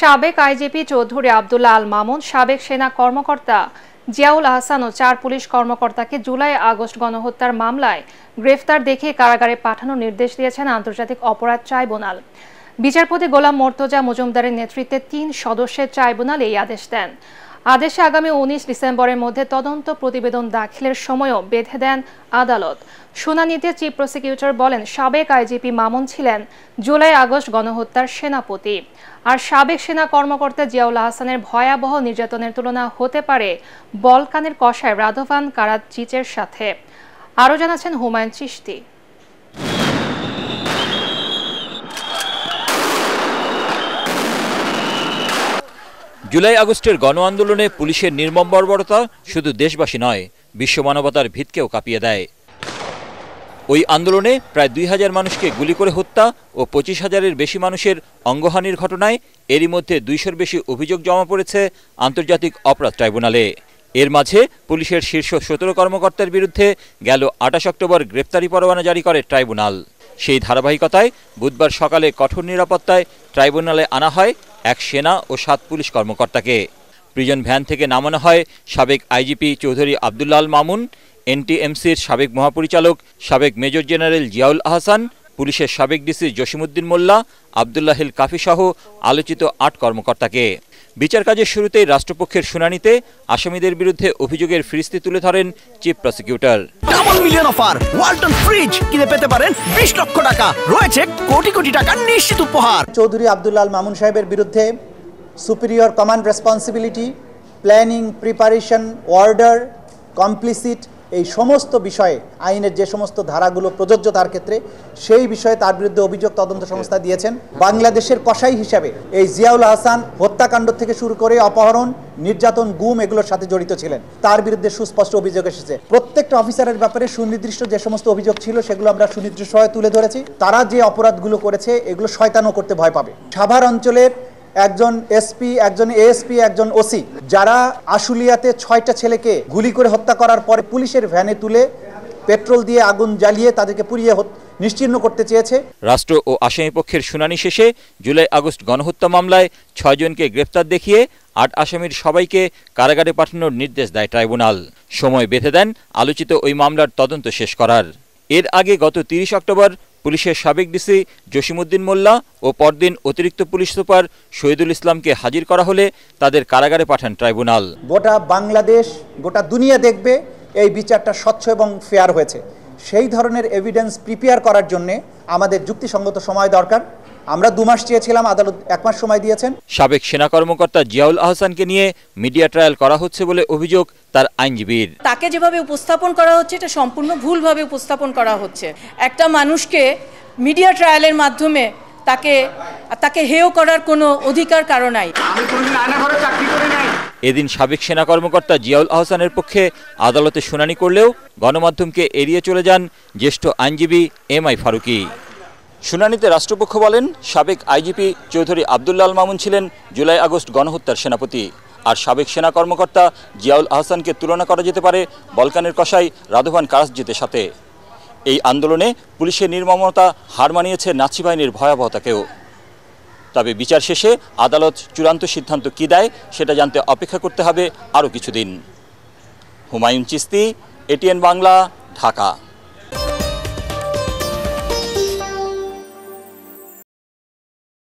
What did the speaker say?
সাবেক আইজিপি চৌধুরী আবদুল্লাহ আল মামুন সাবেক সেনা কর্মকর্তা জিয়াউল আহসান ও চার পুলিশ কর্মকর্তাকে জুলাই আগস্ট গণহত্যার মামলায় গ্রেফতার দেখে কারাগারে পাঠানোর নির্দেশ দিয়েছেন আন্তর্জাতিক অপরাধ ট্রাইব্যুনাল বিচারপতি গোলাম মোর্তজা মজুমদারের নেতৃত্বে তিন সদস্যের ট্রাইব্যুনাল এই আদেশ দেন আদেশে আগামী উনিশ ডিসেম্বরের মধ্যে তদন্ত প্রতিবেদন দাখিলের সময়ও বেঁধে দেন আদালত শুনানিতে চিফ প্রসিকিউটর বলেন সাবেক আইজিপি মামুন ছিলেন জুলাই আগস্ট গণহত্যার সেনাপতি আর সাবেক সেনা কর্মকর্তা জিয়াউল হাসানের ভয়াবহ নির্যাতনের তুলনা হতে পারে বলকানের কষায় রাধভান কারাচিচের সাথে আরও জানাচ্ছেন হুমায়ুন চিস্তি জুলাই আগস্টের গণ আন্দোলনে পুলিশের নির্মম বর্বরতা শুধু দেশবাসী নয় বিশ্ব মানবতার ভিতকেও কাঁপিয়ে দেয় ওই আন্দোলনে প্রায় দুই হাজার মানুষকে গুলি করে হত্যা ও পঁচিশ হাজারের বেশি মানুষের অঙ্গহানির ঘটনায় এরই মধ্যে দুইশোর বেশি অভিযোগ জমা পড়েছে আন্তর্জাতিক অপরাধ ট্রাইব্যুনালে এর মাঝে পুলিশের শীর্ষ সতেরো কর্মকর্তার বিরুদ্ধে গেল আটাশ অক্টোবর গ্রেপ্তারি পরোয়ানা জারি করে ট্রাইব্যুনাল সেই ধারাবাহিকতায় বুধবার সকালে কঠোর নিরাপত্তায় ট্রাইব্যুনালে আনা হয় এক সেনা ও সাত পুলিশ কর্মকর্তাকে প্রিজন ভ্যান থেকে নামানো হয় সাবেক আইজিপি চৌধুরী আবদুল্লাল মামুন এনটিএমসির সাবেক মহাপরিচালক সাবেক মেজর জেনারেল জিয়াউল আহসান পুলিশের সাবেক ডিসি জসিমুদ্দিন মোল্লা আবদুল্লাহিল কাফিসহ আলোচিত আট কর্মকর্তাকে বিচার কাজের শুরুতেই রাষ্ট্রপক্ষের শুনানিতে আসামিদের বিরুদ্ধে অভিযোগের ফিরিস্তি তুলে ধরেন chief prosecutor double million offer Walton fridge কিনে পেতে পারেন বিশ লক্ষ টাকা রয়েছে কোটি কোটি টাকার নিশ্চিত উপহার চৌধুরী আব্দুল্লাল মামুন সাহেবের বিরুদ্ধে superior command responsibility planning preparation order complicit এই সমস্ত বিষয়ে আইনের যে সমস্ত ধারাগুলো প্রযোজ্য তার ক্ষেত্রে সেই বিষয়ে তার বিরুদ্ধে অভিযোগ তদন্ত সংস্থা দিয়েছেন বাংলাদেশের কসাই হিসাবে এই জিয়াউল হাসান হত্যাকাণ্ড থেকে শুরু করে অপহরণ নির্যাতন গুম এগুলোর সাথে জড়িত ছিলেন তার বিরুদ্ধে সুস্পষ্ট অভিযোগ এসেছে প্রত্যেকটা অফিসারের ব্যাপারে সুনির্দিষ্ট যে সমস্ত অভিযোগ ছিল সেগুলো আমরা সুনির্দিষ্ট তুলে ধরেছি তারা যে অপরাধগুলো করেছে এগুলো শয়তানও করতে ভয় পাবে সাভার অঞ্চলের একজন এসপি একজন এএসপি একজন ওসি যারা আশুলিয়াতে ছয়টা ছেলেকে গুলি করে হত্যা করার পরে পুলিশের ভ্যানে তুলে পেট্রোল দিয়ে আগুন জ্বালিয়ে তাদেরকে পুড়িয়ে নিশ্চিহ্ন করতে চেয়েছে রাষ্ট্র ও আসামিপক্ষের শুনানি শেষে জুলাই আগস্ট গণহত্যা মামলায় ছয়জনকে গ্রেপ্তার দেখিয়ে আট আসামির সবাইকে কারাগারে পাঠানোর নির্দেশ দেয় ট্রাইব্যুনাল সময় বেঁধে দেন আলোচিত ওই মামলার তদন্ত শেষ করার এর আগে গত তিরিশ অক্টোবর পুলিশের সাবেক ডিসি জসিমুদ্দিন মোল্লা ও পরদিন অতিরিক্ত পুলিশ সুপার শহীদুল ইসলামকে হাজির করা হলে তাদের কারাগারে পাঠান ট্রাইব্যুনাল গোটা বাংলাদেশ গোটা দুনিয়া দেখবে এই বিচারটা স্বচ্ছ এবং ফেয়ার হয়েছে সেই ধরনের এভিডেন্স প্রিপেয়ার করার জন্যে আমাদের যুক্তিসঙ্গত সময় দরকার আমরা দু মাস চেয়েছিলাম আদালত এক মাস সময় দিয়েছেন সাবেক সেনা কর্মকর্তা জিয়াউল আহসানকে নিয়ে মিডিয়া ট্রায়াল করা হচ্ছে বলে অভিযোগ তার আইনজীবীর তাকে যেভাবে উপস্থাপন করা হচ্ছে এটা সম্পূর্ণ ভুলভাবে উপস্থাপন করা হচ্ছে একটা মানুষকে মিডিয়া ট্রায়ালের মাধ্যমে তাকে তাকে হেয় করার কোনো অধিকার কারো নাই এদিন সাবেক সেনা কর্মকর্তা জিয়াউল আহসানের পক্ষে আদালতে শুনানি করলেও গণমাধ্যমকে এড়িয়ে চলে যান জ্যেষ্ঠ আইনজীবী এম আই ফারুকি শুনানিতে রাষ্ট্রপক্ষ বলেন সাবেক আইজিপি চৌধুরী আবদুল্লাল মামুন ছিলেন জুলাই আগস্ট গণহত্যার সেনাপতি আর সাবেক সেনা কর্মকর্তা জিয়াউল আহসানকে তুলনা করা যেতে পারে বলকানের কষাই রাধবান কারাসজিতের সাথে এই আন্দোলনে পুলিশের নির্মমতা হার মানিয়েছে নাচি বাহিনীর ভয়াবহতাকেও তবে বিচার শেষে আদালত চূড়ান্ত সিদ্ধান্ত কী দেয় সেটা জানতে অপেক্ষা করতে হবে আরও কিছুদিন হুমায়ুন চিস্তি এটিএন বাংলা ঢাকা